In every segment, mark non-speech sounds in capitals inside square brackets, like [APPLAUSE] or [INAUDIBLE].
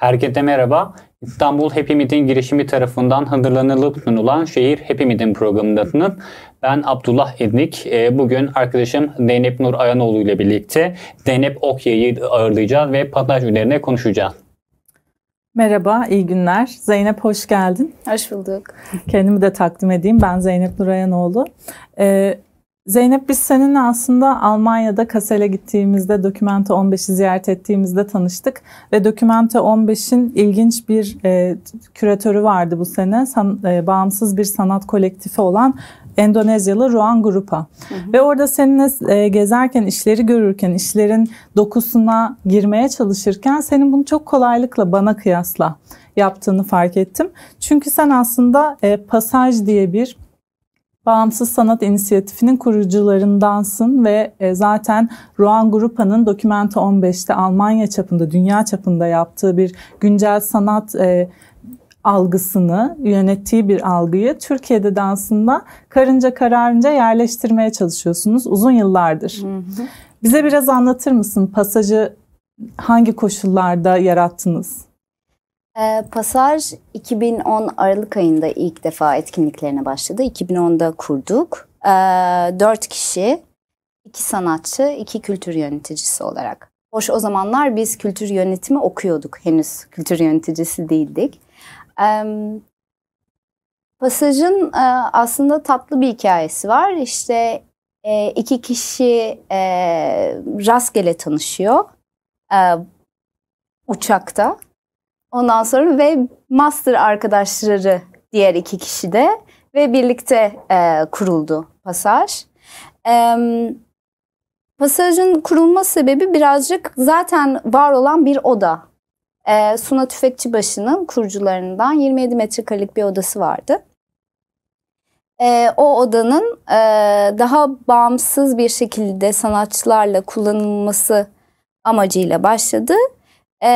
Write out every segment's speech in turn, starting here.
Herkese merhaba. İstanbul Happy Meeting girişimi tarafından hazırlanılıp sunulan Şehir Happy Meeting programındasınız. Ben Abdullah Ednik. Ee, bugün arkadaşım Zeynep Nur Ayanoğlu ile birlikte Zeynep Okya'yı ağırlayacağız ve pataj üzerine konuşacağız. Merhaba, iyi günler. Zeynep hoş geldin. Hoş bulduk. Kendimi de takdim edeyim. Ben Zeynep Nurayanoğlu. Ee, Zeynep biz seninle aslında Almanya'da Kassel'e gittiğimizde Dokümento 15'i ziyaret ettiğimizde tanıştık ve Dokümento 15'in ilginç bir e, küratörü vardı bu sene. San, e, bağımsız bir sanat kolektifi olan Endonezyalı Ruan Grupa. Hı hı. Ve orada seninle e, gezerken, işleri görürken, işlerin dokusuna girmeye çalışırken senin bunu çok kolaylıkla bana kıyasla yaptığını fark ettim. Çünkü sen aslında e, pasaj diye bir Bağımsız Sanat İnisiyatifi'nin kurucularındansın ve e, zaten Ruan Grupa'nın Dokumenta 15'te Almanya çapında, dünya çapında yaptığı bir güncel sanat e, algısını, yönettiği bir algıyı Türkiye'de de aslında karınca kararınca yerleştirmeye çalışıyorsunuz uzun yıllardır. Hı hı. Bize biraz anlatır mısın pasajı hangi koşullarda yarattınız? Ee, pasaj 2010 Aralık ayında ilk defa etkinliklerine başladı. 2010'da kurduk. Ee, dört kişi, iki sanatçı, iki kültür yöneticisi olarak. Hoş o zamanlar biz kültür yönetimi okuyorduk. Henüz kültür yöneticisi değildik. Pasajın e, aslında tatlı bir hikayesi var. İşte e, iki kişi e, rastgele tanışıyor uçakta Ondan sonra ve master arkadaşları diğer iki kişi de ve birlikte e, kuruldu pasaj. E, pasajın kurulma sebebi birazcık zaten var olan bir oda. E, Suna Tüfekçibaşı'nın kurucularından 27 metrekarelik bir odası vardı. E, o odanın e, daha bağımsız bir şekilde sanatçılarla kullanılması amacıyla başladı e,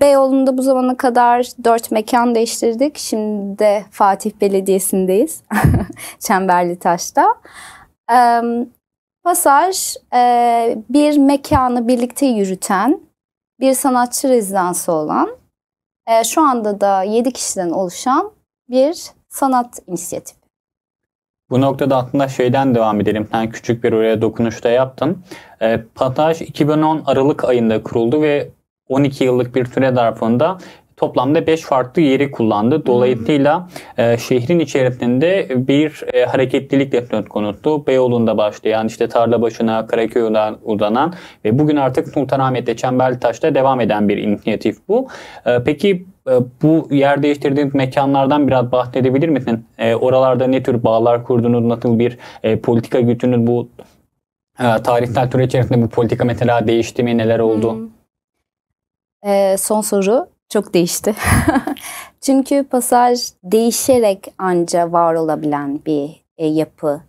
Beyoğlu'nda bu zamana kadar dört mekan değiştirdik. Şimdi de Fatih Belediyesi'ndeyiz. [LAUGHS] Çemberli Taş'ta. E, pasaj e, bir mekanı birlikte yürüten, bir sanatçı rezidansı olan, e, şu anda da yedi kişiden oluşan bir sanat inisiyatifi. Bu noktada aslında şeyden devam edelim. Sen küçük bir oraya dokunuşta yaptın. E, Pataş 2010 Aralık ayında kuruldu ve 12 yıllık bir süre zarfında toplamda 5 farklı yeri kullandı. Hmm. Dolayısıyla e, şehrin içerisinde bir e, hareketlilik de söz konusu. Beyoğlu'nda başlayan işte tarla başına, Karaköy'den uzanan ve bugün artık Sultanahmet'te, Çemberlitaş'ta devam eden bir inisiyatif bu. E, peki e, bu yer değiştirdiğiniz mekanlardan biraz bahsedebilir misin? E, oralarda ne tür bağlar kurdunuz, nasıl bir e, politika güttünüz bu e, tarihsel süre içerisinde bu politika mesela değişti mi, neler oldu? Hmm. Ee, son soru çok değişti. [LAUGHS] Çünkü pasaj değişerek anca var olabilen bir e, yapı.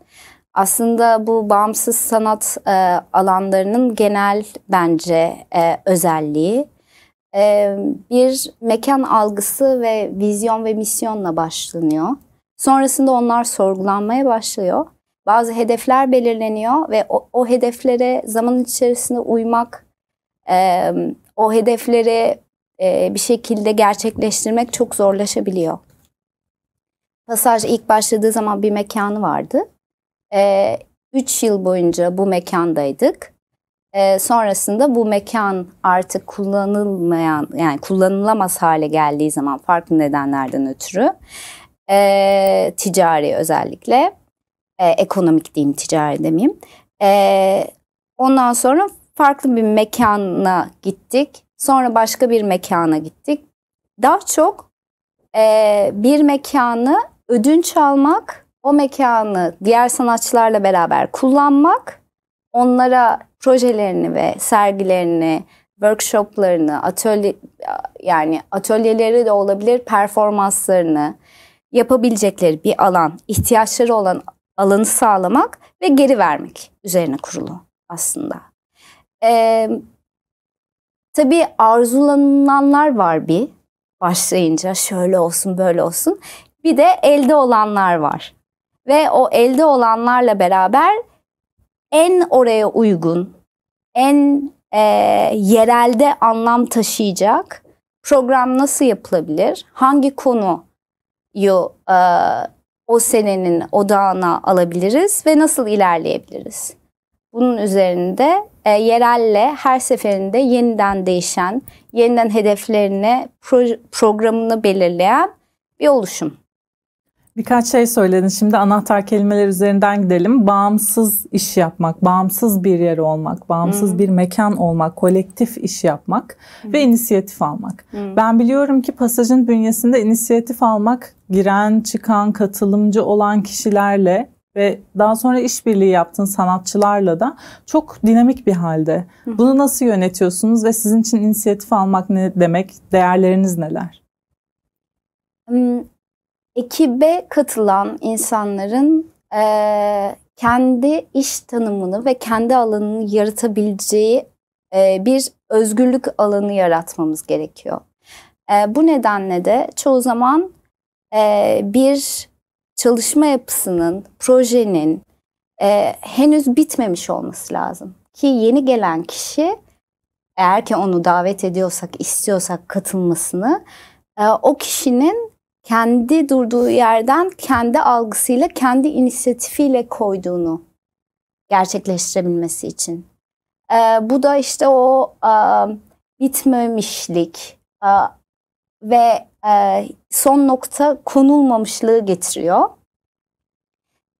Aslında bu bağımsız sanat e, alanlarının genel bence e, özelliği e, bir mekan algısı ve vizyon ve misyonla başlanıyor. Sonrasında onlar sorgulanmaya başlıyor. Bazı hedefler belirleniyor ve o, o hedeflere zaman içerisinde uymak e, o hedefleri e, bir şekilde gerçekleştirmek çok zorlaşabiliyor. Pasaj ilk başladığı zaman bir mekanı vardı. E, üç yıl boyunca bu mekandaydık. E, sonrasında bu mekan artık kullanılmayan yani kullanılamaz hale geldiği zaman farklı nedenlerden ötürü e, ticari özellikle e, ekonomik diyeyim ticari demeyeyim. E, ondan sonra farklı bir mekana gittik. Sonra başka bir mekana gittik. Daha çok e, bir mekanı ödünç almak, o mekanı diğer sanatçılarla beraber kullanmak, onlara projelerini ve sergilerini, workshoplarını, atölye yani atölyeleri de olabilir, performanslarını yapabilecekleri bir alan, ihtiyaçları olan alanı sağlamak ve geri vermek üzerine kurulu aslında. Ee, tabii arzulananlar var bir başlayınca şöyle olsun böyle olsun. Bir de elde olanlar var. Ve o elde olanlarla beraber en oraya uygun, en e, yerelde anlam taşıyacak program nasıl yapılabilir? Hangi konuyu e, o senenin odağına alabiliriz ve nasıl ilerleyebiliriz? Bunun üzerinde e, yerelle her seferinde yeniden değişen, yeniden hedeflerini, pro- programını belirleyen bir oluşum. Birkaç şey söyledin. Şimdi anahtar kelimeler üzerinden gidelim. Bağımsız iş yapmak, bağımsız bir yer olmak, bağımsız hmm. bir mekan olmak, kolektif iş yapmak hmm. ve inisiyatif almak. Hmm. Ben biliyorum ki pasajın bünyesinde inisiyatif almak giren, çıkan, katılımcı olan kişilerle ve daha sonra işbirliği yaptığın sanatçılarla da çok dinamik bir halde. Bunu nasıl yönetiyorsunuz ve sizin için inisiyatif almak ne demek? Değerleriniz neler? Hmm, ekibe katılan insanların e, kendi iş tanımını ve kendi alanını yaratabileceği e, bir özgürlük alanı yaratmamız gerekiyor. E, bu nedenle de çoğu zaman e, bir çalışma yapısının, projenin e, henüz bitmemiş olması lazım. Ki yeni gelen kişi eğer ki onu davet ediyorsak, istiyorsak katılmasını e, o kişinin kendi durduğu yerden kendi algısıyla, kendi inisiyatifiyle koyduğunu gerçekleştirebilmesi için. E, bu da işte o e, bitmemişlik e, ve e, son nokta konulmamışlığı getiriyor.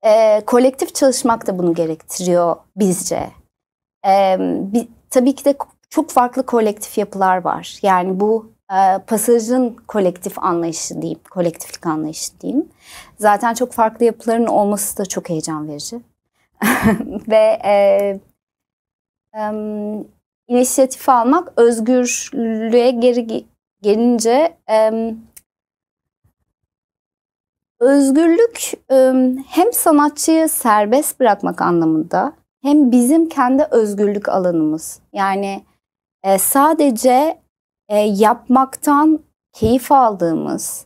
E, kolektif çalışmak da bunu gerektiriyor bizce. E, bir, tabii ki de çok farklı kolektif yapılar var. Yani bu e, pasajın kolektif anlayışı diyeyim, kolektiflik anlayışı diyeyim. Zaten çok farklı yapıların olması da çok heyecan verici. [LAUGHS] Ve e, e, inisiyatif almak özgürlüğe geri gelince e, özgürlük e, hem sanatçıyı serbest bırakmak anlamında hem bizim kendi özgürlük alanımız. Yani e, sadece e, yapmaktan keyif aldığımız,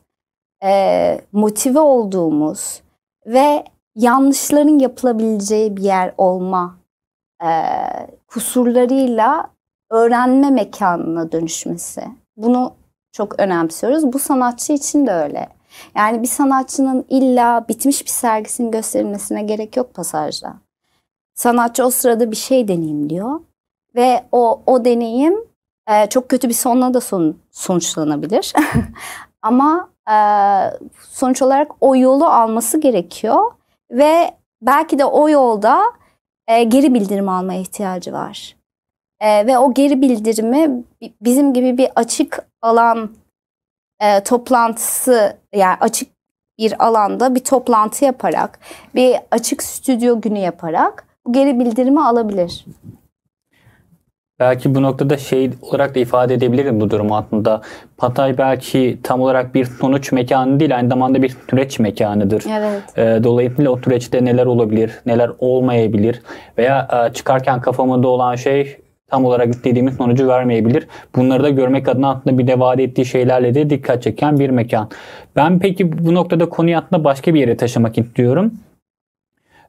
e, motive olduğumuz ve yanlışların yapılabileceği bir yer olma e, kusurlarıyla öğrenme mekanına dönüşmesi. Bunu çok önemsiyoruz. Bu sanatçı için de öyle. Yani bir sanatçının illa bitmiş bir sergisinin gösterilmesine gerek yok pasajda. Sanatçı o sırada bir şey deneyimliyor ve o o deneyim e, çok kötü bir sonla da son, sonuçlanabilir. [LAUGHS] Ama e, sonuç olarak o yolu alması gerekiyor ve belki de o yolda e, geri bildirim almaya ihtiyacı var. E, ve o geri bildirimi bizim gibi bir açık alan e, toplantısı yani açık bir alanda bir toplantı yaparak, bir açık stüdyo günü yaparak bu geri bildirimi alabilir. Belki bu noktada şey olarak da ifade edebilirim bu durum altında. Patay belki tam olarak bir sonuç mekanı değil aynı zamanda bir süreç mekanıdır. Evet. E, dolayısıyla o süreçte neler olabilir, neler olmayabilir veya e, çıkarken kafamda olan şey tam olarak istediğimiz sonucu vermeyebilir. Bunları da görmek adına aslında bir de vaat ettiği şeylerle de dikkat çeken bir mekan. Ben peki bu noktada konuyu aslında başka bir yere taşımak istiyorum.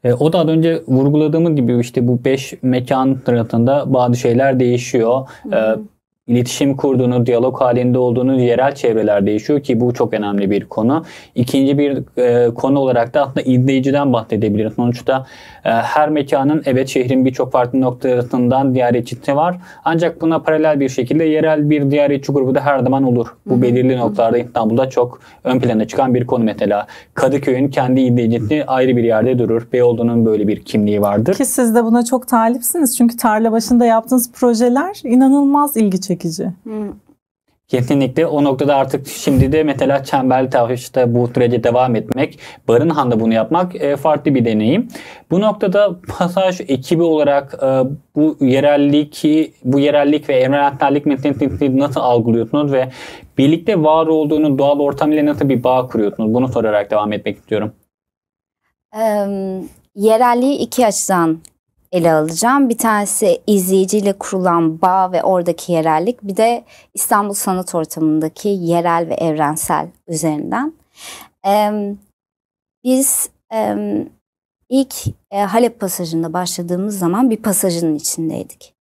E, o da az önce vurguladığımız gibi işte bu 5 mekan tarafında bazı şeyler değişiyor. Hmm. E, iletişim kurduğunuz, diyalog halinde olduğunuz yerel çevreler değişiyor ki bu çok önemli bir konu. İkinci bir e, konu olarak da aslında izleyiciden bahsedebiliriz. Sonuçta e, her mekanın evet şehrin birçok farklı noktasından ziyaretçisi var. Ancak buna paralel bir şekilde yerel bir ziyaretçi grubu da her zaman olur. Bu belirli noktalarda İstanbul'da çok ön plana çıkan bir konu mesela. Kadıköy'ün kendi izleyicisi ayrı bir yerde durur. Beyoğlu'nun böyle bir kimliği vardır. Ki siz de buna çok talipsiniz. Çünkü tarla başında yaptığınız projeler inanılmaz ilgi çekiyor çekici. Hmm. Kesinlikle o noktada artık şimdi de mesela çemberli tavşta bu sürece devam etmek, Barınhan'da bunu yapmak e, farklı bir deneyim. Bu noktada pasaj ekibi olarak e, bu yerellik bu yerellik ve emirhanterlik metnini nasıl algılıyorsunuz ve birlikte var olduğunu doğal ortam ile nasıl bir bağ kuruyorsunuz? Bunu sorarak devam etmek istiyorum. Um, yerelliği iki açıdan ele alacağım. Bir tanesi izleyiciyle kurulan bağ ve oradaki yerellik. Bir de İstanbul sanat ortamındaki yerel ve evrensel üzerinden. Ee, biz e, ilk e, Halep pasajında başladığımız zaman bir pasajın içindeydik.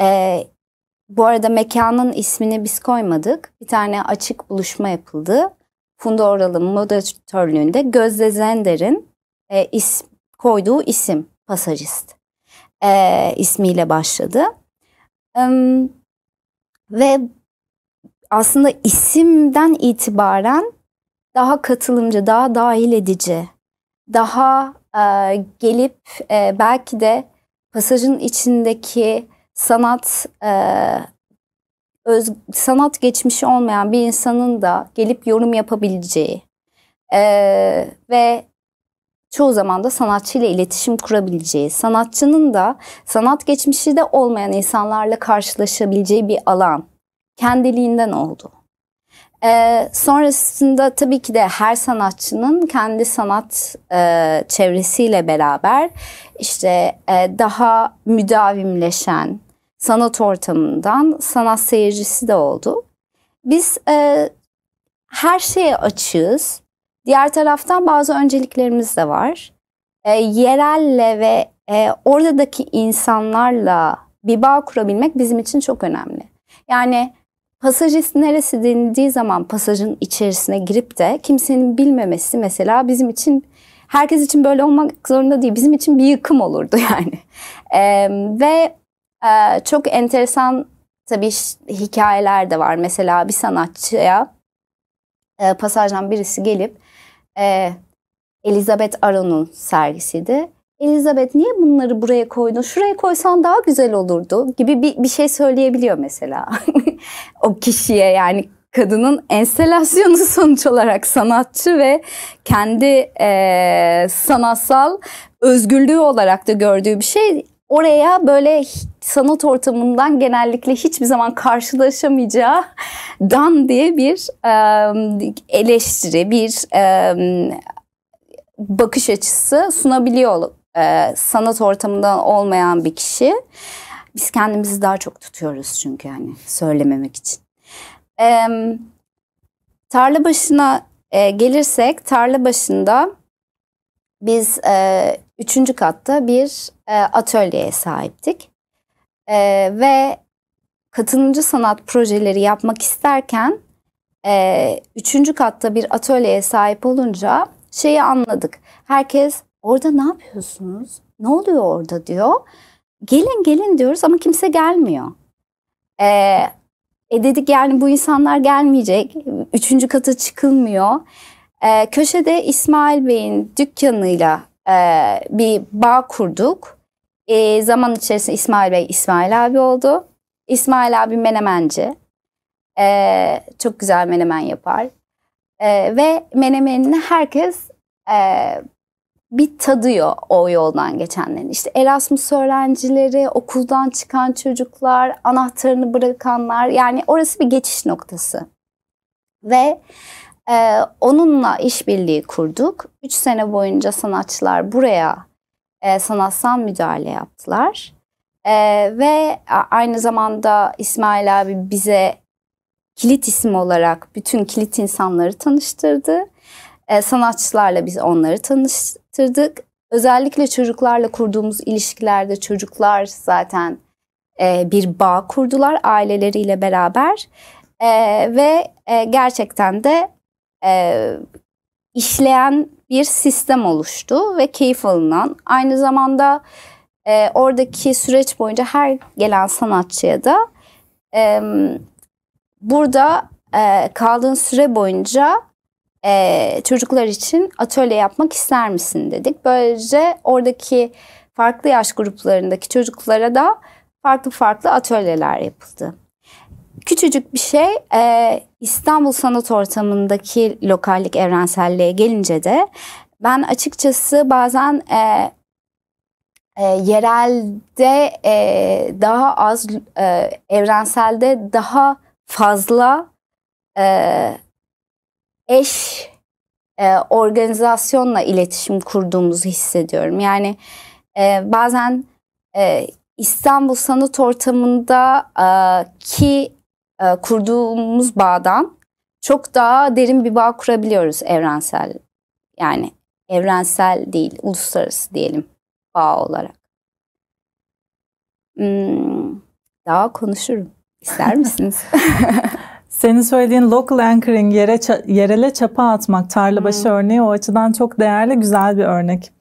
Ee, bu arada mekanın ismini biz koymadık. Bir tane açık buluşma yapıldı. Funda Oral'ın moderatörlüğünde Gözde Zender'in e, is, koyduğu isim pasajist e, ismiyle başladı. E, ve aslında isimden itibaren daha katılımcı, daha dahil edici, daha e, gelip e, belki de pasajın içindeki sanat e, öz, sanat geçmişi olmayan bir insanın da gelip yorum yapabileceği e, ve çoğu zaman da sanatçıyla iletişim kurabileceği, sanatçının da sanat geçmişi de olmayan insanlarla karşılaşabileceği bir alan kendiliğinden oldu. Ee, sonrasında tabii ki de her sanatçının kendi sanat e, çevresiyle beraber işte e, daha müdavimleşen sanat ortamından sanat seyircisi de oldu. Biz e, her şeye açığız Diğer taraftan bazı önceliklerimiz de var. E, yerelle ve e, oradaki insanlarla bir bağ kurabilmek bizim için çok önemli. Yani pasajist neresi denildiği zaman pasajın içerisine girip de kimsenin bilmemesi mesela bizim için herkes için böyle olmak zorunda değil. Bizim için bir yıkım olurdu [LAUGHS] yani. E, ve e, çok enteresan tabii hikayeler de var. Mesela bir sanatçıya e, pasajdan birisi gelip e, Elizabeth Aron'un sergisiydi. Elizabeth niye bunları buraya koydun? Şuraya koysan daha güzel olurdu gibi bir, bir şey söyleyebiliyor mesela. [LAUGHS] o kişiye yani kadının enstelasyonu [LAUGHS] sonuç olarak sanatçı ve kendi e, sanatsal özgürlüğü olarak da gördüğü bir şey oraya böyle sanat ortamından genellikle hiçbir zaman karşılaşamayacağı dan diye bir e, eleştiri, bir e, bakış açısı sunabiliyor e, sanat ortamından olmayan bir kişi. Biz kendimizi daha çok tutuyoruz çünkü hani söylememek için. E, tarla başına e, gelirsek tarla başında biz e, üçüncü katta bir e, atölyeye sahiptik. E, ve katılımcı sanat projeleri yapmak isterken e, üçüncü katta bir atölyeye sahip olunca şeyi anladık. Herkes orada ne yapıyorsunuz? Ne oluyor orada diyor. Gelin gelin diyoruz ama kimse gelmiyor. E, e dedik yani bu insanlar gelmeyecek. Üçüncü kata çıkılmıyor. E, köşede İsmail Bey'in dükkanıyla e, bir bağ kurduk. E, zaman içerisinde İsmail Bey İsmail abi oldu. İsmail abi menemenci. E, çok güzel menemen yapar. E, ve menemenini herkes e, bir tadıyor o yoldan geçenlerin. İşte Erasmus öğrencileri, okuldan çıkan çocuklar, anahtarını bırakanlar. Yani orası bir geçiş noktası. Ve ee, onunla işbirliği kurduk. Üç sene boyunca sanatçılar buraya e, sanatsal müdahale yaptılar. E, ve aynı zamanda İsmail abi bize kilit isim olarak bütün kilit insanları tanıştırdı. E, sanatçılarla biz onları tanıştırdık. Özellikle çocuklarla kurduğumuz ilişkilerde çocuklar zaten e, bir bağ kurdular aileleriyle beraber. E, ve e, gerçekten de e, işleyen bir sistem oluştu ve keyif alınan aynı zamanda e, oradaki süreç boyunca her gelen sanatçıya da e, burada e, kaldığın süre boyunca e, çocuklar için atölye yapmak ister misin dedik. Böylece oradaki farklı yaş gruplarındaki çocuklara da farklı farklı atölyeler yapıldı. Küçücük bir şey e, İstanbul sanat ortamındaki lokallik evrenselliğe gelince de ben açıkçası bazen e, e, yerelde e, daha az, e, evrenselde daha fazla e, eş e, organizasyonla iletişim kurduğumuzu hissediyorum. Yani e, bazen e, İstanbul sanat ortamında ki e, kurduğumuz bağdan çok daha derin bir bağ kurabiliyoruz evrensel yani evrensel değil uluslararası diyelim bağ olarak. Hmm, daha konuşurum. İster misiniz? [LAUGHS] [LAUGHS] Senin söylediğin local anchoring yere yerele çapa atmak tarlabaşı hmm. örneği o açıdan çok değerli güzel bir örnek.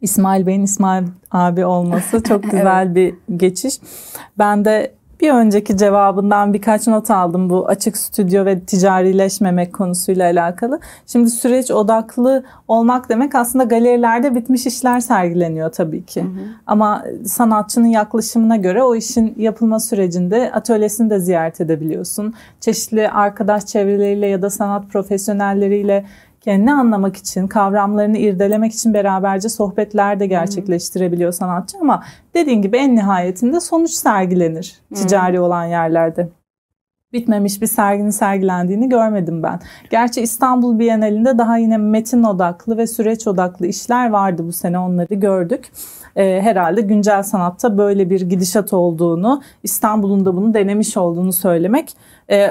İsmail Bey'in İsmail abi olması [LAUGHS] çok güzel evet. bir geçiş. Ben de bir önceki cevabından birkaç not aldım bu açık stüdyo ve ticarileşmemek konusuyla alakalı. Şimdi süreç odaklı olmak demek aslında galerilerde bitmiş işler sergileniyor tabii ki. Hı hı. Ama sanatçının yaklaşımına göre o işin yapılma sürecinde atölyesini de ziyaret edebiliyorsun. Çeşitli arkadaş çevreleriyle ya da sanat profesyonelleriyle kendini anlamak için, kavramlarını irdelemek için beraberce sohbetler de gerçekleştirebiliyor sanatçı ama dediğin gibi en nihayetinde sonuç sergilenir ticari olan yerlerde bitmemiş bir serginin sergilendiğini görmedim ben. Gerçi İstanbul Bienalinde daha yine metin odaklı ve süreç odaklı işler vardı bu sene onları gördük. Ee, herhalde güncel sanatta böyle bir gidişat olduğunu, İstanbul'un da bunu denemiş olduğunu söylemek e,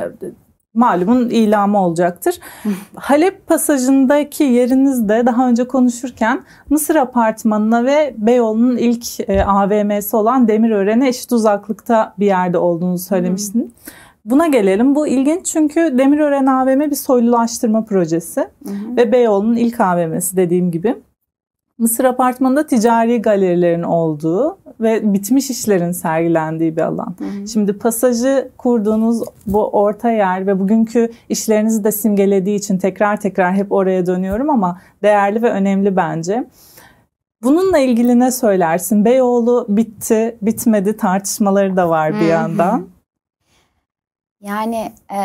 malumun ilamı olacaktır. [LAUGHS] Halep pasajındaki yerinizde daha önce konuşurken Mısır apartmanına ve Beyoğlu'nun ilk e, AVM'si olan Demirören'e eşit uzaklıkta bir yerde olduğunu söylemiştin. Buna gelelim. Bu ilginç çünkü Demirören AVM bir soylulaştırma projesi hı hı. ve Beyoğlu'nun ilk AVM'si dediğim gibi. Mısır apartmanında ticari galerilerin olduğu ve bitmiş işlerin sergilendiği bir alan. Hı hı. Şimdi pasajı kurduğunuz bu orta yer ve bugünkü işlerinizi de simgelediği için tekrar tekrar hep oraya dönüyorum ama değerli ve önemli bence. Bununla ilgili ne söylersin? Beyoğlu bitti, bitmedi tartışmaları da var bir hı hı. yandan. Yani e,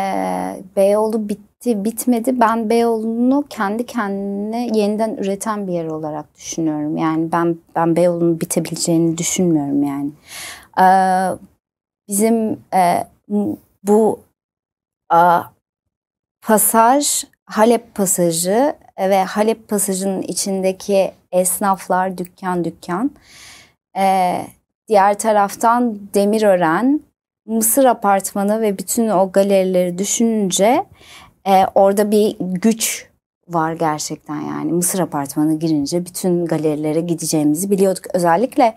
Beyoğlu bitti gitti, bitmedi. Ben Beyoğlu'nu kendi kendine yeniden üreten bir yer olarak düşünüyorum. Yani ben ben Beyoğlu'nun bitebileceğini düşünmüyorum yani. Ee, bizim e, bu a, pasaj Halep pasajı ve Halep pasajının içindeki esnaflar dükkan dükkan. Ee, diğer taraftan Demirören, Mısır apartmanı ve bütün o galerileri düşününce e, orada bir güç var gerçekten yani. Mısır Apartmanı girince bütün galerilere gideceğimizi biliyorduk. Özellikle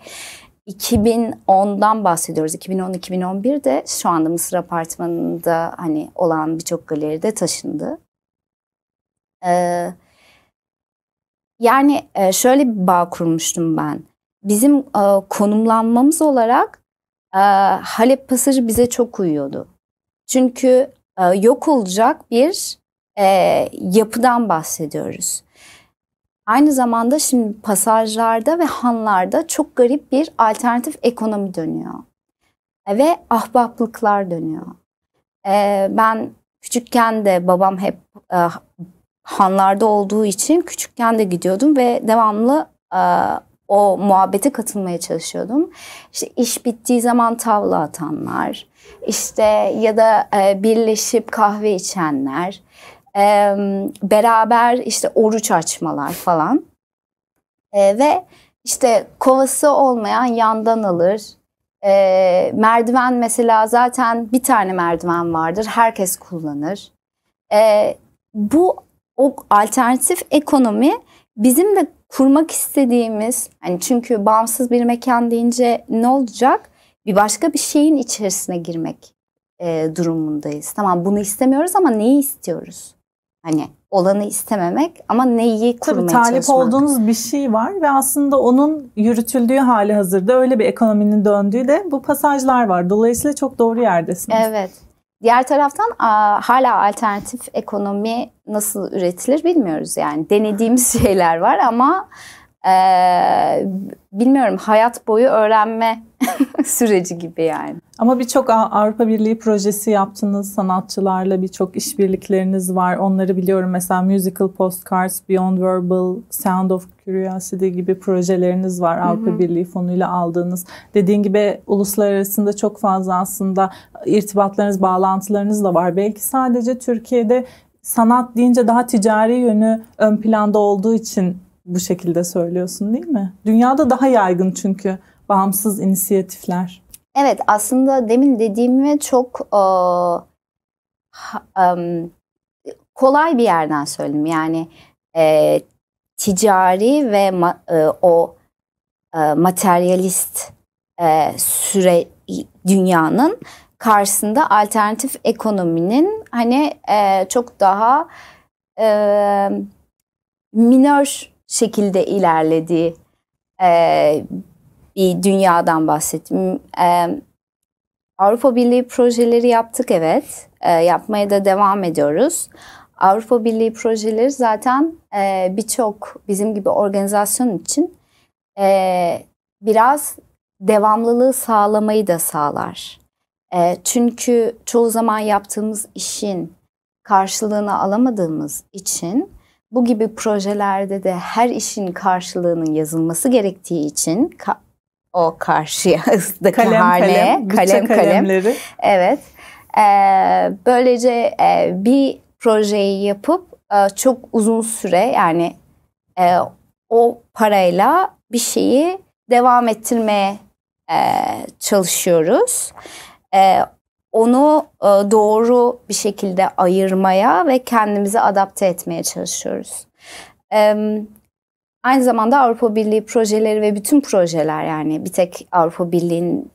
2010'dan bahsediyoruz. 2010-2011'de şu anda Mısır Apartmanı'nda hani olan birçok galeride taşındı. Ee, yani e, şöyle bir bağ kurmuştum ben. Bizim e, konumlanmamız olarak e, Halep Pasajı bize çok uyuyordu. Çünkü e, yok olacak bir e, yapıdan bahsediyoruz. Aynı zamanda şimdi pasajlarda ve hanlarda çok garip bir alternatif ekonomi dönüyor. Ve ahbaplıklar dönüyor. E, ben küçükken de babam hep hanlarda olduğu için küçükken de gidiyordum ve devamlı o muhabbete katılmaya çalışıyordum. İşte iş bittiği zaman tavla atanlar, işte ya da e, birleşip kahve içenler, e, beraber işte oruç açmalar falan. E, ve işte kovası olmayan yandan alır. E, merdiven mesela zaten bir tane merdiven vardır. Herkes kullanır. E, bu o alternatif ekonomi bizim de kurmak istediğimiz hani çünkü bağımsız bir mekan deyince ne olacak? Bir başka bir şeyin içerisine girmek e, durumundayız. Tamam bunu istemiyoruz ama neyi istiyoruz? Hani olanı istememek ama neyi kurmaya Tabii, talip çalışmak. olduğunuz bir şey var ve aslında onun yürütüldüğü hali hazırda öyle bir ekonominin döndüğü de bu pasajlar var. Dolayısıyla çok doğru yerdesiniz. Evet. Diğer taraftan hala alternatif ekonomi nasıl üretilir bilmiyoruz yani. Denediğimiz [LAUGHS] şeyler var ama ee, bilmiyorum hayat boyu öğrenme [LAUGHS] süreci gibi yani. Ama birçok Avrupa Birliği projesi yaptınız sanatçılarla birçok işbirlikleriniz var. Onları biliyorum mesela Musical Postcards, Beyond Verbal, Sound of Curiosity gibi projeleriniz var Avrupa hı hı. Birliği fonuyla aldığınız. Dediğin gibi uluslararasında çok fazla aslında irtibatlarınız, bağlantılarınız da var. Belki sadece Türkiye'de sanat deyince daha ticari yönü ön planda olduğu için bu şekilde söylüyorsun değil mi? Dünyada daha yaygın çünkü bağımsız inisiyatifler. Evet aslında demin dediğimi çok e, um, kolay bir yerden söyledim. Yani e, ticari ve ma, e, o e, materyalist e, süre dünyanın karşısında alternatif ekonominin hani e, çok daha e, minör şekilde ilerlediği e, bir dünyadan bahsettim. E, Avrupa Birliği projeleri yaptık evet. E, yapmaya da devam ediyoruz. Avrupa Birliği projeleri zaten e, birçok bizim gibi organizasyon için e, biraz devamlılığı sağlamayı da sağlar. E, çünkü çoğu zaman yaptığımız işin karşılığını alamadığımız için bu gibi projelerde de her işin karşılığının yazılması gerektiği için ka o karşıdaki [LAUGHS] kalem, hane, kalem, kalem, kalem. Evet. Ee, böylece e, bir projeyi yapıp e, çok uzun süre yani e, o parayla bir şeyi devam ettirmeye e, çalışıyoruz. E, onu e, doğru bir şekilde ayırmaya ve kendimizi adapte etmeye çalışıyoruz. Aynı zamanda Avrupa Birliği projeleri ve bütün projeler yani bir tek Avrupa Birliği'nin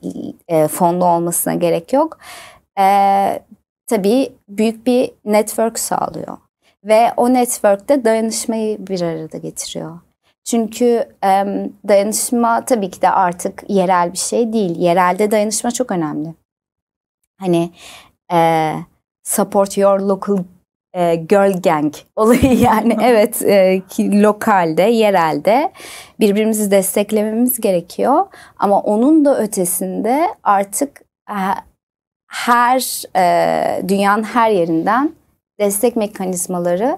e, fonlu olmasına gerek yok. E, tabii büyük bir network sağlıyor ve o network'te dayanışmayı bir arada getiriyor. Çünkü dayanışma tabii ki de artık yerel bir şey değil. Yerelde dayanışma çok önemli hani e, support your local e, girl gang [LAUGHS] olayı yani [LAUGHS] evet e, ki, lokalde yerelde birbirimizi desteklememiz gerekiyor ama onun da ötesinde artık e, her e, dünyanın her yerinden destek mekanizmaları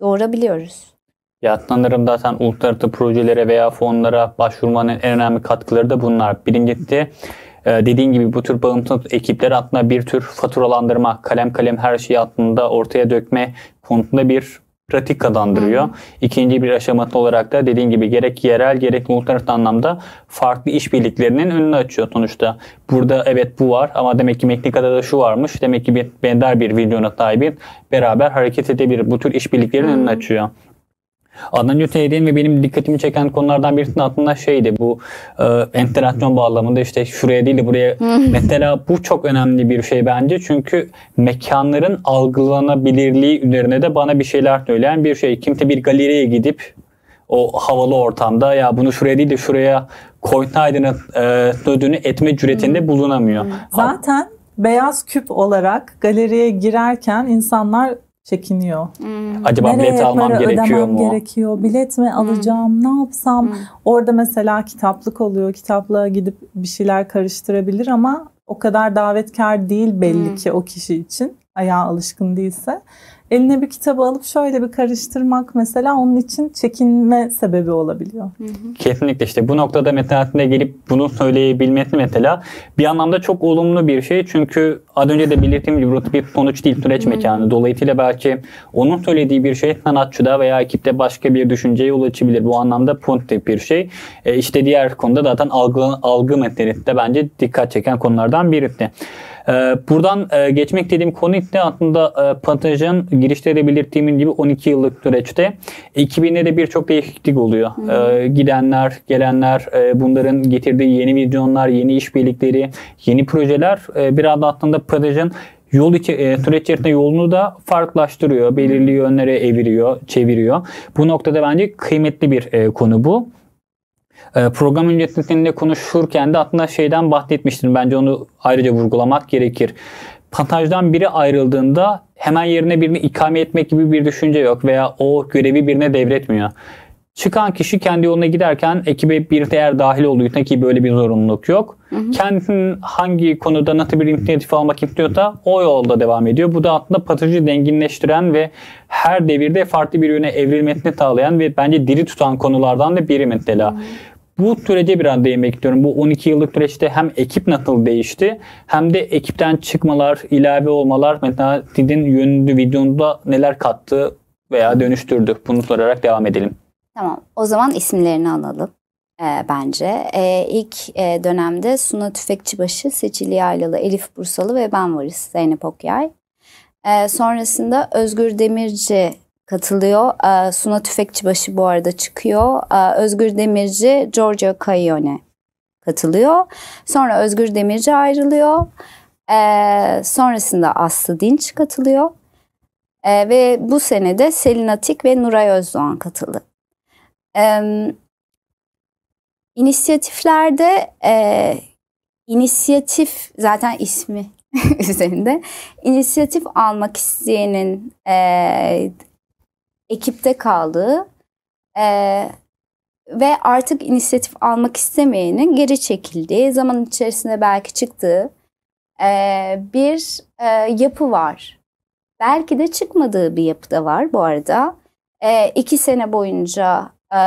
doğurabiliyoruz. Ya zaten uluslararası projelere veya fonlara başvurmanın en önemli katkıları da bunlar. Birincisi ee, dediğin gibi bu tür bağımsız ekipler adına bir tür faturalandırma, kalem kalem her şeyi altında ortaya dökme konusunda bir pratik kazandırıyor. İkinci bir aşaması olarak da dediğin gibi gerek yerel gerek uluslararası anlamda farklı işbirliklerinin önünü açıyor sonuçta. Burada evet bu var ama demek ki Meksika'da da şu varmış. Demek ki bir benzer bir vizyona sahibi beraber hareket edebilir. Bu tür işbirliklerinin önünü açıyor. Adnan Newton ve benim dikkatimi çeken konulardan birisinin aslında şeydi bu e, enterasyon bağlamında işte şuraya değil de buraya hmm. mesela bu çok önemli bir şey bence çünkü mekanların algılanabilirliği üzerine de bana bir şeyler söyleyen bir şey. Kimse bir galeriye gidip o havalı ortamda ya bunu şuraya değil de şuraya koysaydınız e, sözünü etme cüretinde hmm. bulunamıyor. Hmm. Zaten beyaz küp olarak galeriye girerken insanlar çekiniyor. Hmm. Acaba Nereye bilet almam gerekiyor mu? gerekiyor? Bilet mi hmm. alacağım? Hmm. Ne yapsam? Hmm. Orada mesela kitaplık oluyor. Kitaplığa gidip bir şeyler karıştırabilir ama o kadar davetkar değil belli hmm. ki o kişi için. Ayağa alışkın değilse eline bir kitabı alıp şöyle bir karıştırmak mesela onun için çekinme sebebi olabiliyor. Kesinlikle işte bu noktada metaatine gelip bunu söyleyebilmesi mesela bir anlamda çok olumlu bir şey. Çünkü az önce de belirttiğim gibi bu bir sonuç değil süreç mekanı. Dolayısıyla belki onun söylediği bir şey sanatçıda veya ekipte başka bir düşünceye yol açabilir. Bu anlamda pozitif bir şey. E işte diğer konuda zaten algı, algı meselesi de bence dikkat çeken konulardan birisi. Ee, buradan e, geçmek dediğim konu ne? Aslında e, girişte de belirttiğim gibi 12 yıllık süreçte 2000'de de birçok değişiklik oluyor. Hmm. gidenler, gelenler, e, bunların getirdiği yeni vizyonlar, yeni işbirlikleri, yeni projeler e, biraz da aslında Patagon yol içi, e, süreç içerisinde yolunu da farklılaştırıyor, belirli yönlere eviriyor, çeviriyor. Bu noktada bence kıymetli bir e, konu bu. Ee, program öncesinde konuşurken de aslında şeyden bahsetmiştim. Bence onu ayrıca vurgulamak gerekir. Patajdan biri ayrıldığında hemen yerine birini ikame etmek gibi bir düşünce yok veya o görevi birine devretmiyor. Çıkan kişi kendi yoluna giderken ekibe bir değer dahil olduğu ki böyle bir zorunluluk yok. Hı hı. Kendisinin hangi konuda nasıl bir inisiyatif almak istiyorsa o yolda devam ediyor. Bu da aslında patoloji denginleştiren ve her devirde farklı bir yöne evrilmesini sağlayan ve bence diri tutan konulardan da biri mesela. Hı hı. Bu sürece biraz değinmek istiyorum. Bu 12 yıllık süreçte hem ekip nasıl değişti hem de ekipten çıkmalar, ilave olmalar mesela sizin yönünü videonda neler kattı veya dönüştürdü? Bunu sorarak devam edelim. Tamam. O zaman isimlerini alalım e, bence. E, ilk e, dönemde Suna Tüfekçibaşı, Seçil Yaylalı, Elif Bursalı ve ben varız Zeynep Okyay. E, sonrasında Özgür Demirci katılıyor. E, Suna Tüfekçibaşı bu arada çıkıyor. E, Özgür Demirci, Giorgio Caione katılıyor. Sonra Özgür Demirci ayrılıyor. E, sonrasında Aslı Dinç katılıyor. E, ve bu sene de Selin Atik ve Nuray Özdoğan katıldı. E, inisiyatiflerde e, inisiyatif zaten ismi [LAUGHS] üzerinde inisiyatif almak isteyenin e, ekipte kaldığı e, ve artık inisiyatif almak istemeyenin geri çekildiği, zaman içerisinde belki çıktığı e, bir e, yapı var. Belki de çıkmadığı bir yapı da var bu arada. E, iki sene boyunca e,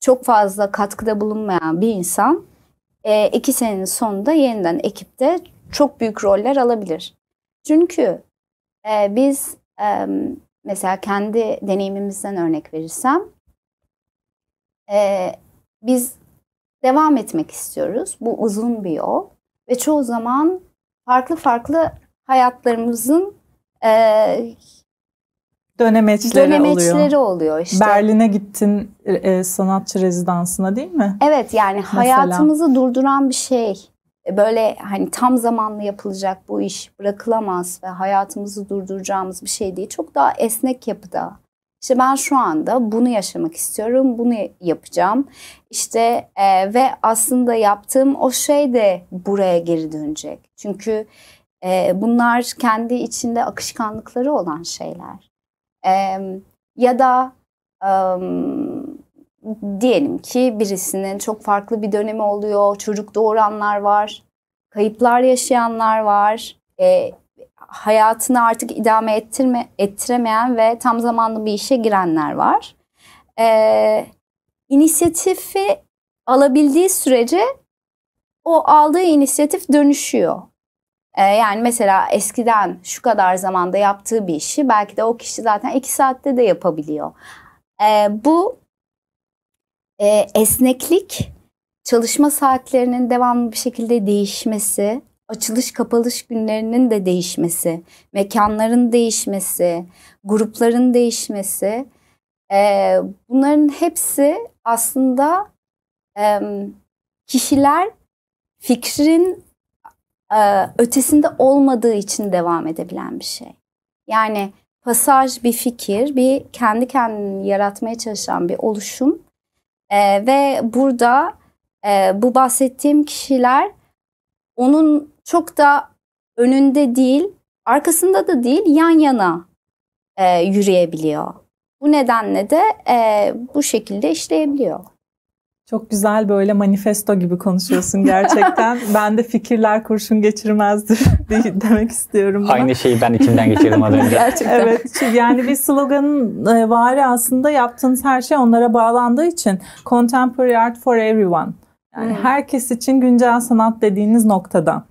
çok fazla katkıda bulunmayan bir insan e, iki senenin sonunda yeniden ekipte çok büyük roller alabilir. Çünkü e, biz e, mesela kendi deneyimimizden örnek verirsem e, biz devam etmek istiyoruz. Bu uzun bir yol ve çoğu zaman farklı farklı hayatlarımızın e, dönemeçleri, dönemeçleri oluyor. oluyor işte. Berlin'e gittin e, e, sanatçı rezidansına değil mi? Evet yani Mesela. hayatımızı durduran bir şey e, böyle hani tam zamanlı yapılacak bu iş bırakılamaz ve hayatımızı durduracağımız bir şey değil. Çok daha esnek yapıda. İşte ben şu anda bunu yaşamak istiyorum, bunu yapacağım. İşte e, ve aslında yaptığım o şey de buraya geri dönecek. Çünkü e, bunlar kendi içinde akışkanlıkları olan şeyler. E, ya da e, diyelim ki birisinin çok farklı bir dönemi oluyor. Çocuk doğuranlar var. Kayıplar yaşayanlar var. E, hayatını artık idame ettirme, ettiremeyen ve tam zamanlı bir işe girenler var. E, inisiyatifi alabildiği sürece o aldığı inisiyatif dönüşüyor. E, yani mesela eskiden şu kadar zamanda yaptığı bir işi belki de o kişi zaten iki saatte de yapabiliyor. E, bu e, esneklik, çalışma saatlerinin devamlı bir şekilde değişmesi, açılış kapalış günlerinin de değişmesi, mekanların değişmesi, grupların değişmesi, e, bunların hepsi aslında e, kişiler fikrin e, ötesinde olmadığı için devam edebilen bir şey. Yani pasaj bir fikir, bir kendi kendini yaratmaya çalışan bir oluşum e, ve burada e, bu bahsettiğim kişiler onun çok da önünde değil, arkasında da değil yan yana e, yürüyebiliyor. Bu nedenle de e, bu şekilde işleyebiliyor. Çok güzel böyle manifesto gibi konuşuyorsun gerçekten. [LAUGHS] ben de fikirler kurşun geçirmezdir demek istiyorum. Buna. Aynı şeyi ben içimden geçirdim az önce. [LAUGHS] Gerçekten. Evet yani bir sloganın e, varı aslında yaptığınız her şey onlara bağlandığı için Contemporary Art for Everyone. Yani hmm. herkes için güncel sanat dediğiniz noktada.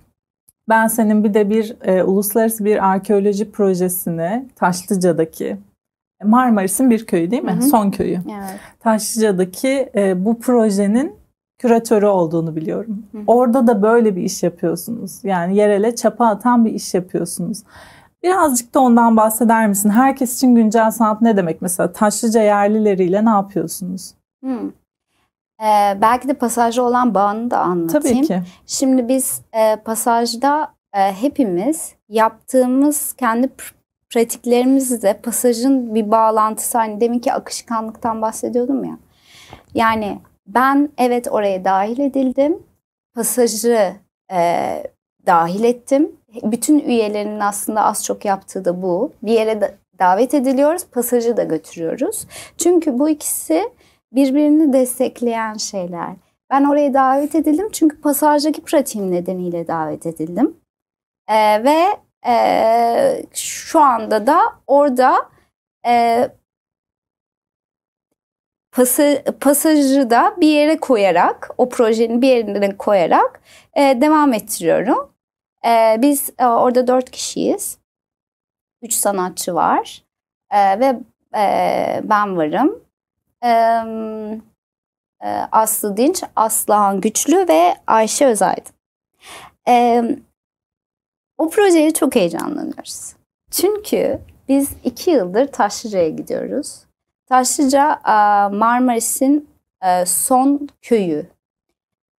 Ben senin bir de bir e, uluslararası bir arkeoloji projesini Taşlıca'daki Marmaris'in bir köyü değil mi? Hı hı. Son köyü. Evet. Taşlıca'daki e, bu projenin küratörü olduğunu biliyorum. Hı. Orada da böyle bir iş yapıyorsunuz. Yani yerele çapa atan bir iş yapıyorsunuz. Birazcık da ondan bahseder misin? Herkes için güncel sanat ne demek? Mesela Taşlıca yerlileriyle ne yapıyorsunuz? Hmm. Ee, belki de pasajda olan bağını da anlatayım. Tabii ki. Şimdi biz e, pasajda e, hepimiz yaptığımız kendi pr- pratiklerimizle pasajın bir bağlantısı. Hani deminki akışkanlıktan bahsediyordum ya. Yani ben evet oraya dahil edildim. Pasajı e, dahil ettim. Bütün üyelerinin aslında az çok yaptığı da bu. Bir yere davet ediliyoruz, pasajı da götürüyoruz. Çünkü bu ikisi birbirini destekleyen şeyler. Ben oraya davet edildim çünkü pasajdaki pratiğim nedeniyle davet edildim. Ee, ve e, şu anda da orada e, pasajı da bir yere koyarak, o projenin bir yerine koyarak e, devam ettiriyorum. E, biz e, orada dört kişiyiz. Üç sanatçı var e, ve e, ben varım. e, e Aslı Dinç, Aslıhan Güçlü ve Ayşe Özaydın. E, o projeye çok heyecanlanıyoruz. Çünkü biz iki yıldır Taşlıca'ya gidiyoruz Taşlıca e, Marmaris'in e, son köyü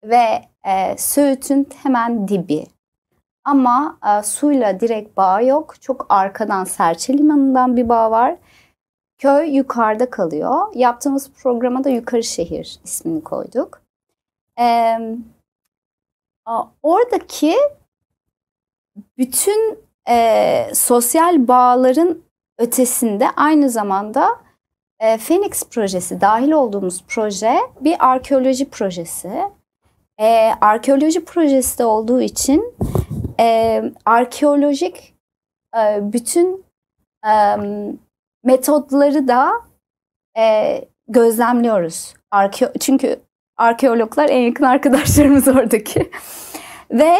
ve e, Söğüt'ün hemen dibi. Ama suyla direkt bağ yok. Çok arkadan Serçe Limanı'ndan bir bağ var. Köy yukarıda kalıyor. Yaptığımız programa da Yukarı Şehir ismini koyduk. oradaki bütün sosyal bağların ötesinde aynı zamanda e, Phoenix projesi dahil olduğumuz proje bir arkeoloji projesi. E, arkeoloji projesi de olduğu için e, arkeolojik e, bütün e, metodları da e, gözlemliyoruz. Arke çünkü arkeologlar en yakın arkadaşlarımız [LAUGHS] oradaki. Ve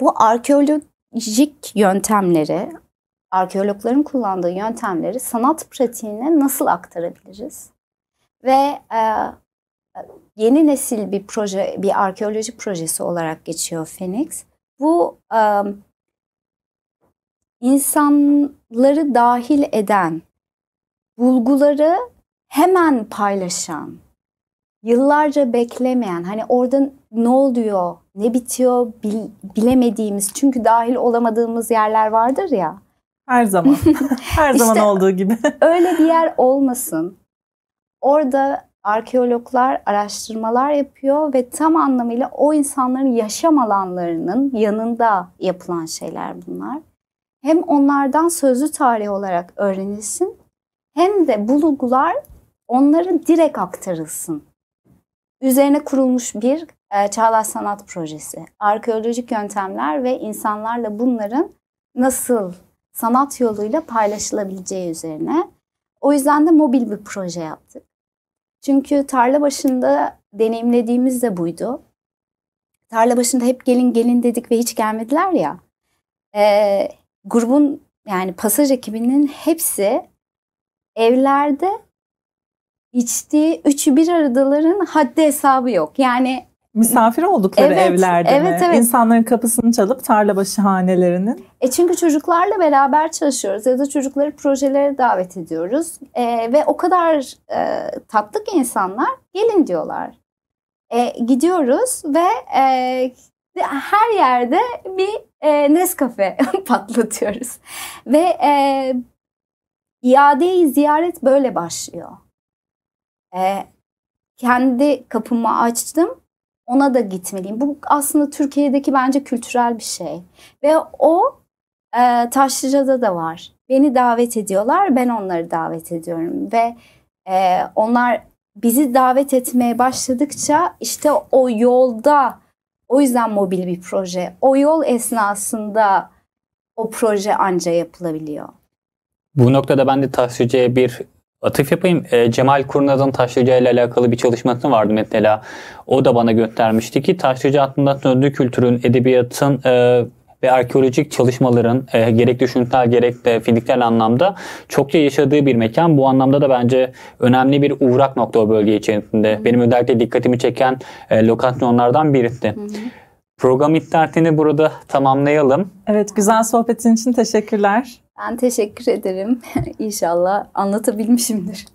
bu arkeolojik yöntemleri, arkeologların kullandığı yöntemleri sanat pratiğine nasıl aktarabiliriz? Ve e, yeni nesil bir proje, bir arkeoloji projesi olarak geçiyor Phoenix. Bu e, insanları dahil eden, bulguları hemen paylaşan, yıllarca beklemeyen, hani orada ne oluyor, ne bitiyor bilemediğimiz, çünkü dahil olamadığımız yerler vardır ya. Her zaman. [LAUGHS] Her zaman işte, olduğu gibi. [LAUGHS] öyle bir yer olmasın. Orada arkeologlar araştırmalar yapıyor ve tam anlamıyla o insanların yaşam alanlarının yanında yapılan şeyler bunlar. Hem onlardan sözlü tarih olarak öğrenilsin hem de bulgular onların direkt aktarılsın. Üzerine kurulmuş bir e, Çağdaş Sanat Projesi. Arkeolojik yöntemler ve insanlarla bunların nasıl sanat yoluyla paylaşılabileceği üzerine. O yüzden de mobil bir proje yaptık. Çünkü tarla başında deneyimlediğimiz de buydu. Tarla başında hep gelin gelin dedik ve hiç gelmediler ya. E, grubun yani pasaj ekibinin hepsi evlerde içtiği üçü bir aradaların haddi hesabı yok. Yani Misafir oldukları evet, evlerde evet, mi? Evet. İnsanların kapısını çalıp tarla başı hanelerinin. E çünkü çocuklarla beraber çalışıyoruz ya da çocukları projelere davet ediyoruz. E, ve o kadar e, tatlı ki insanlar gelin diyorlar. E, gidiyoruz ve e, her yerde bir e, Nescafe [LAUGHS] patlatıyoruz. Ve e, iadeyi ziyaret böyle başlıyor. E, kendi kapımı açtım ona da gitmeliyim. Bu aslında Türkiye'deki bence kültürel bir şey. Ve o e, Taşlıca'da da var. Beni davet ediyorlar, ben onları davet ediyorum. Ve e, onlar bizi davet etmeye başladıkça işte o yolda, o yüzden mobil bir proje. O yol esnasında o proje anca yapılabiliyor. Bu noktada ben de Taşlıca'ya bir Atıf yapayım. E, Cemal Kurnaz'ın taşlıca ile alakalı bir çalışması vardı mesela. O da bana göndermişti ki taşlıca aklından sözlü kültürün, edebiyatın e, ve arkeolojik çalışmaların e, gerek düşünsel gerek de fiziksel anlamda çokça yaşadığı bir mekan. Bu anlamda da bence önemli bir uğrak nokta o bölge içerisinde. Hı-hı. Benim özellikle dikkatimi çeken e, lokasyonlardan birisi. Hı-hı. Program iddiatini burada tamamlayalım. Evet güzel sohbetin için teşekkürler. Ben teşekkür ederim. [LAUGHS] İnşallah anlatabilmişimdir.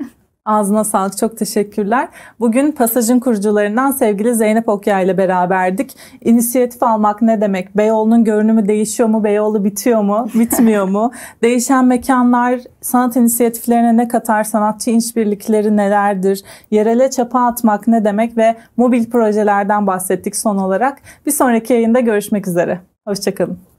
Ağzına sağlık. Çok teşekkürler. Bugün Pasaj'ın kurucularından sevgili Zeynep Okya ile beraberdik. İnisiyatif almak ne demek? Beyoğlu'nun görünümü değişiyor mu? Beyoğlu bitiyor mu? Bitmiyor mu? [LAUGHS] Değişen mekanlar sanat inisiyatiflerine ne katar? Sanatçı işbirlikleri nelerdir? Yerele çapa atmak ne demek? Ve mobil projelerden bahsettik son olarak. Bir sonraki yayında görüşmek üzere. Hoşçakalın.